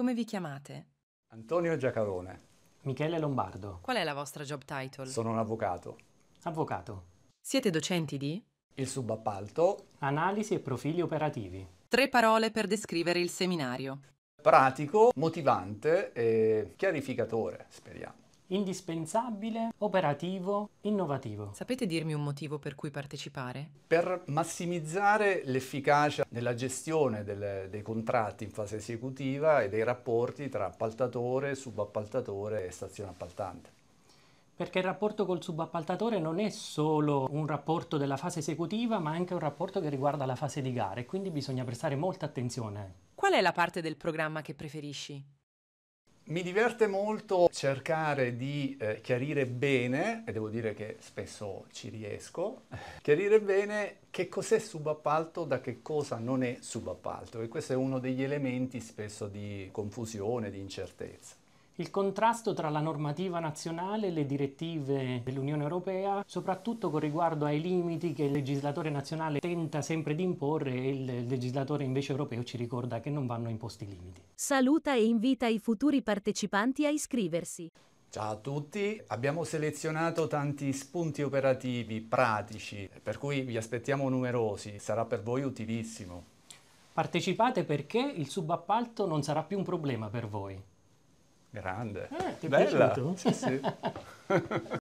Come vi chiamate? Antonio Giacarone. Michele Lombardo. Qual è la vostra job title? Sono un avvocato. Avvocato. Siete docenti di? Il subappalto. Analisi e profili operativi. Tre parole per descrivere il seminario. Pratico, motivante e chiarificatore, speriamo indispensabile, operativo, innovativo. Sapete dirmi un motivo per cui partecipare? Per massimizzare l'efficacia nella gestione delle, dei contratti in fase esecutiva e dei rapporti tra appaltatore, subappaltatore e stazione appaltante perché il rapporto col subappaltatore non è solo un rapporto della fase esecutiva, ma anche un rapporto che riguarda la fase di gara e quindi bisogna prestare molta attenzione. Qual è la parte del programma che preferisci? Mi diverte molto cercare di eh, chiarire bene, e devo dire che spesso ci riesco, chiarire bene che cos'è subappalto da che cosa non è subappalto e questo è uno degli elementi spesso di confusione, di incertezza. Il contrasto tra la normativa nazionale e le direttive dell'Unione Europea, soprattutto con riguardo ai limiti che il legislatore nazionale tenta sempre di imporre e il legislatore invece europeo ci ricorda che non vanno imposti limiti. Saluta e invita i futuri partecipanti a iscriversi. Ciao a tutti, abbiamo selezionato tanti spunti operativi pratici, per cui vi aspettiamo numerosi, sarà per voi utilissimo. Partecipate perché il subappalto non sarà più un problema per voi. Grande. Eh, ti è Bella. piaciuto? Sì, sì.